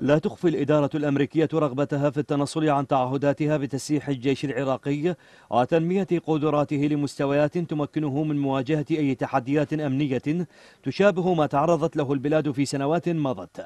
لا تخفي الإدارة الأمريكية رغبتها في التنصل عن تعهداتها بتسليح الجيش العراقي وتنمية قدراته لمستويات تمكنه من مواجهة أي تحديات أمنية تشابه ما تعرضت له البلاد في سنوات مضت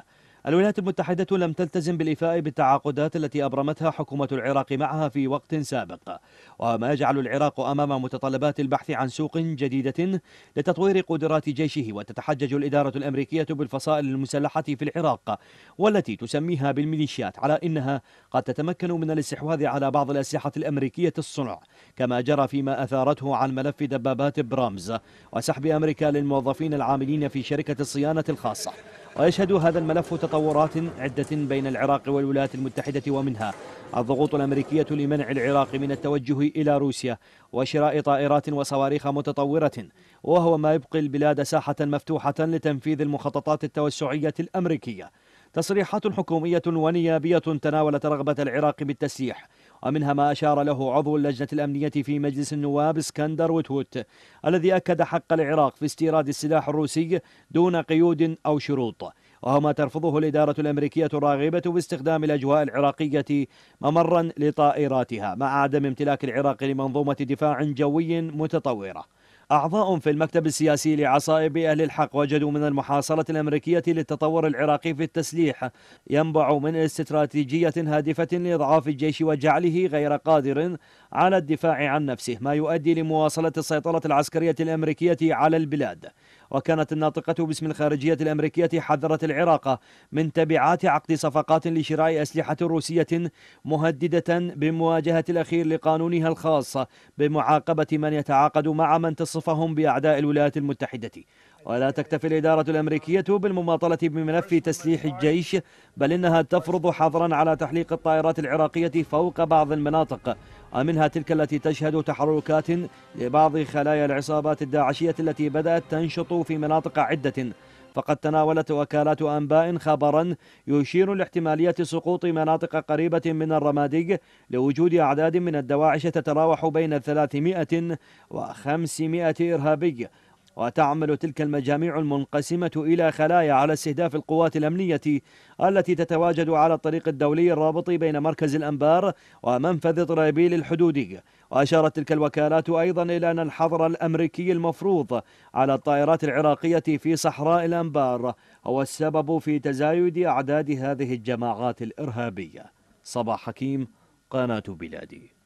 الولايات المتحدة لم تلتزم بالإفاء بالتعاقدات التي أبرمتها حكومة العراق معها في وقت سابق وما يجعل العراق أمام متطلبات البحث عن سوق جديدة لتطوير قدرات جيشه وتتحجج الإدارة الأمريكية بالفصائل المسلحة في العراق والتي تسميها بالميليشيات على إنها قد تتمكن من الاستحواذ على بعض الأسلحة الأمريكية الصنع كما جرى فيما أثارته عن ملف دبابات برامز وسحب أمريكا للموظفين العاملين في شركة الصيانة الخاصة ويشهد هذا الملف تطورات عدة بين العراق والولايات المتحدة ومنها الضغوط الأمريكية لمنع العراق من التوجه إلى روسيا وشراء طائرات وصواريخ متطورة وهو ما يبقي البلاد ساحة مفتوحة لتنفيذ المخططات التوسعية الأمريكية تصريحات حكومية ونيابية تناولت رغبة العراق بالتسليح ومنها ما أشار له عضو اللجنة الأمنية في مجلس النواب اسكندر وتوت الذي أكد حق العراق في استيراد السلاح الروسي دون قيود أو شروط وهو ما ترفضه الإدارة الأمريكية الراغبة باستخدام الأجواء العراقية ممرا لطائراتها مع عدم امتلاك العراق لمنظومة دفاع جوي متطورة أعضاء في المكتب السياسي لعصائب أهل الحق وجدوا من المحاصرة الأمريكية للتطور العراقي في التسليح ينبع من استراتيجية هادفة لإضعاف الجيش وجعله غير قادر على الدفاع عن نفسه ما يؤدي لمواصلة السيطرة العسكرية الأمريكية على البلاد وكانت الناطقة باسم الخارجية الأمريكية حذرت العراق من تبعات عقد صفقات لشراء أسلحة روسية مهددة بمواجهة الأخير لقانونها الخاص بمعاقبة من يتعاقد مع من تصفهم بأعداء الولايات المتحدة ولا تكتفي الإدارة الأمريكية بالمماطلة بملف تسليح الجيش بل إنها تفرض حظرا على تحليق الطائرات العراقية فوق بعض المناطق منها تلك التي تشهد تحركات لبعض خلايا العصابات الداعشية التي بدأت تنشط في مناطق عدة فقد تناولت وكالات أنباء خبرا يشير لاحتمالية سقوط مناطق قريبة من الرمادي لوجود أعداد من الدواعش تتراوح بين 300 و 500 إرهابي وتعمل تلك المجاميع المنقسمة إلى خلايا على استهداف القوات الأمنية التي تتواجد على الطريق الدولي الرابط بين مركز الأنبار ومنفذ طرابيل الحدودي وأشارت تلك الوكالات أيضا إلى أن الحظر الأمريكي المفروض على الطائرات العراقية في صحراء الأنبار هو السبب في تزايد أعداد هذه الجماعات الإرهابية صباح حكيم قناة بلادي